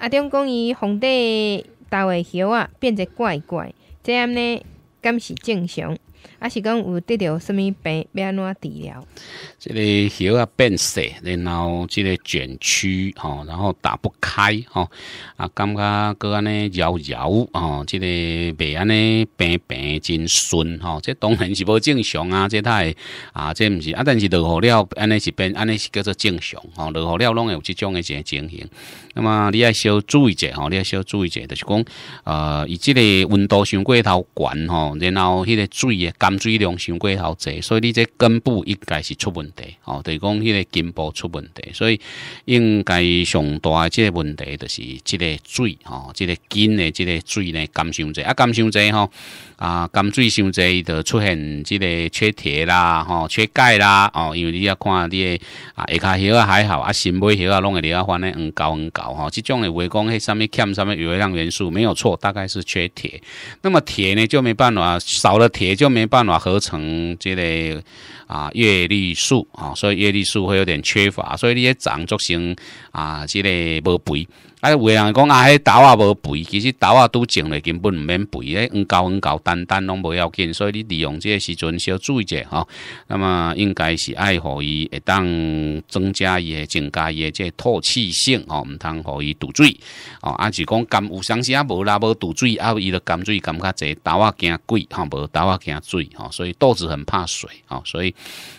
阿忠讲，伊皇帝头的壳啊，变得怪怪，这样呢，敢是正常。啊，是讲有得着什物病，要安怎治疗？即个血啊变色，然后即个卷曲吼然后打不开吼啊，感觉个安尼柔柔哦，这个袂安尼平平真顺吼即当然是无正常啊，即太啊，即毋是啊，但是落雨了安尼是变安尼是叫做正常吼，落雨了拢会有即种一个情形。那么你要小注意者吼你要小注意者，就是讲呃，伊即个温度伤过头悬吼然后迄个水甘水量伤过好侪，所以你这根部应该是出问题，哦，就是讲迄个根部出问题，所以应该上大即个问题，就是即个水，吼，即个根的即个水呢甘伤侪，啊，甘伤侪吼，啊，甘水伤侪，就出现即个缺铁啦，吼，缺钙啦，哦，因为你要看诶啊，下骹叶啊还好，啊，新尾叶啊拢会另翻诶，黄高黄高，吼，即种诶话讲，迄上物欠上物有微量元素没有错，大概是缺铁，那么铁呢就没办法，少了铁就没。没办法合成这类啊叶绿素啊，所以叶绿素会有点缺乏，所以你也长造成啊这类无肥。啊，有人讲啊，迄豆啊无肥，其实豆啊都种嘞，根本唔免肥。哎，黄高黄高，单单拢无要紧，所以你利用这个时阵，小注意者吼。那么应该是爱互伊会当增加伊个增加伊个即透气性吼，唔通互伊堵水哦？啊，就讲有无时啊无啦，无堵水，啊，伊的甘水感觉侪豆啊惊贵，吼，无豆啊惊水哈，所以肚子很怕水哦，所以，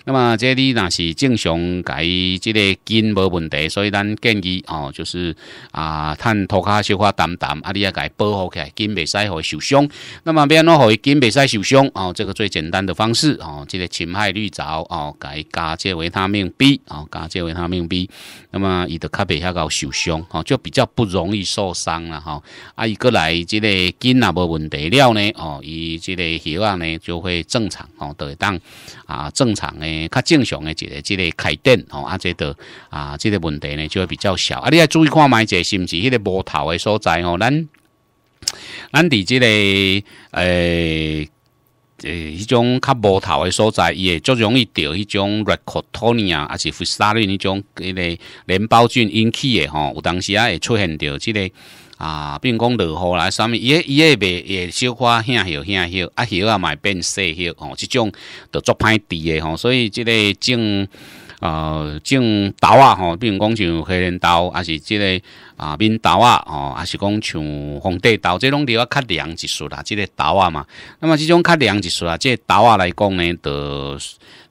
那么这里若是正常，解即个筋无问题，所以咱建议哦，就是啊。啊，碳涂骹消化淡淡，啊，你也该保护起来，筋袂使互伊受伤。那么变个互伊筋袂使受伤哦？这个最简单的方式哦，即个侵害绿藻哦，给加这维他命 B 哦，加这维他命 B。那么伊的卡贝遐个受伤哦，就比较不容易受伤了哈。啊，伊过来即个筋阿无问题了呢哦，伊即个望呢就会正常哦，会当啊，正常呢，较正常的一个即个开店哦，啊，即个啊，即个问题呢就会比较小。啊，你要注意看买者是。是迄个无头诶所在哦，咱咱伫即个诶诶，迄种较无头诶所在，伊会足容易得迄种热 o n 呢啊，还是佛沙你？迄种迄个连孢菌引起嘅吼，有当时啊会出现到即个啊，比如讲落雨来啥物，伊诶伊诶未也少花向向向啊向啊会变细向吼，即种着足歹治嘅吼，所以即个种。啊种豆啊吼比如讲像黑人豆啊是即个啊面豆啊吼抑是讲像皇帝豆即拢着较凉一丝啦即个豆啊嘛那么即种较凉一丝啦，即个豆啊来讲呢都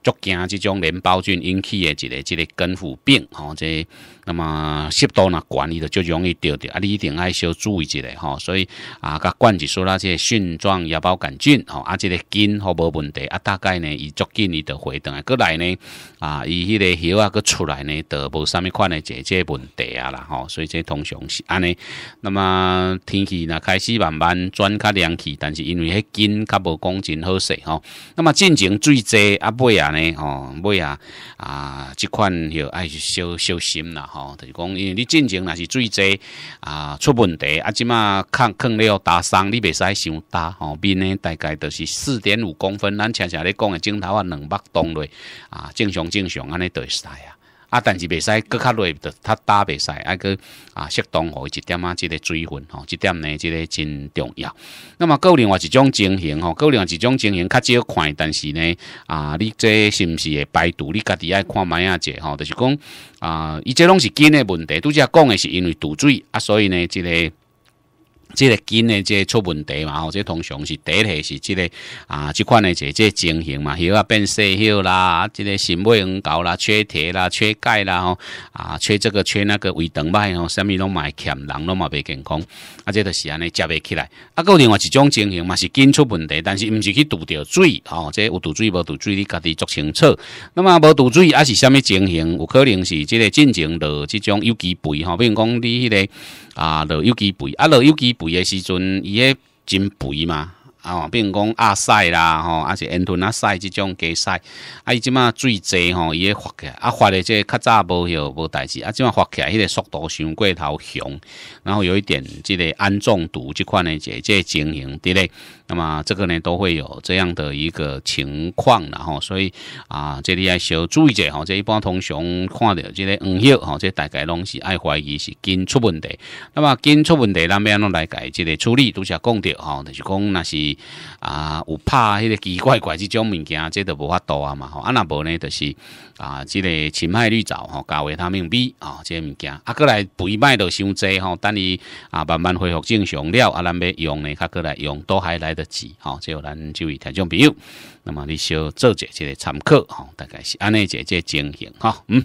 足惊即种淋孢菌引起的一个一个根腐病，吼，即、个那么湿度呢管理的就容易着掉啊，你一定爱少注意一下吼，所以啊，甲罐子啦，那些菌状芽孢杆菌，吼，啊，这个根好无问题啊，大概呢，伊足紧伊就回，肠下过来呢，啊，伊迄个药啊，佫出来呢，都无啥物款的解决问题啊啦，吼，所以这通常是安尼，那么天气呢开始慢慢转较凉气，但是因为迄根较无讲真好势，吼，那么进前最济啊，尾啊。呢哦，买啊啊，即款又爱小小心啦吼，就是讲因为你进前若是最侪啊出问题啊，即马抗抗了打伤你袂使伤大吼，面呢大概就是四点五公分，咱常常咧讲的镜头啊两百动内啊正常正常安尼都会使啊。啊，但是袂使搁较累的，他打袂使，啊个啊，适当吼一点啊，即个水分吼，即点呢，即个真重要。那么，搁有另外一种情形吼，搁有另外一种情形较少看，但是呢，啊，你这是毋是会排毒？你家己爱看买啊者吼，就是讲啊，伊这拢是金的问题，拄则讲的是因为赌水啊，所以呢，即个。即个筋的即个出问题嘛？吼，即通常是第一个是即个啊，即款诶即即情形嘛，血啊变细血啦，即个锌镁黄高啦，缺铁啦，缺钙啦，吼啊，缺这个缺那个，胃肠歹吼，啥物拢卖欠，人拢嘛袂健康，啊，即都是安尼食袂起来。啊，个另外一种情形嘛是筋出问题，但是毋是去堵着水，吼，即有堵水无堵水，你家己做清楚。那么无堵水啊是啥物情形？有可能是即个进前落即种有机肥，吼，比如讲你迄个啊落有机肥，啊落有机。肥的时阵，伊迄真肥嘛，哦，比如讲阿屎啦，吼，还是安屯阿屎即种鸡屎，啊，伊即马水济吼，伊迄发起，啊发的即较早无，无代志，啊即马发起来，迄个速度伤过头强，然后有一点即个安中毒这款的，即即情形，对嘞。那么这个呢，都会有这样的一个情况然吼，所以啊，这里要小注意者吼，这一般通常看到这个嗯药吼，这大概拢是爱怀疑是根出问题。那么根出问题，咱边拢来改这个处理，都是讲着吼，就是讲那是啊，有怕迄个奇怪怪这种物件，这都无法度啊嘛。啊那无呢，就是啊，这个侵害绿藻吼，搞维他命 B 啊，这物件啊过来肥麦都伤济吼，等伊啊慢慢恢复正常了啊，咱要用呢，他过来用都还来得。好，最后咱就位听众朋友，那么你小做一下这个参考，哈，大概是安尼姐姐经营哈，嗯。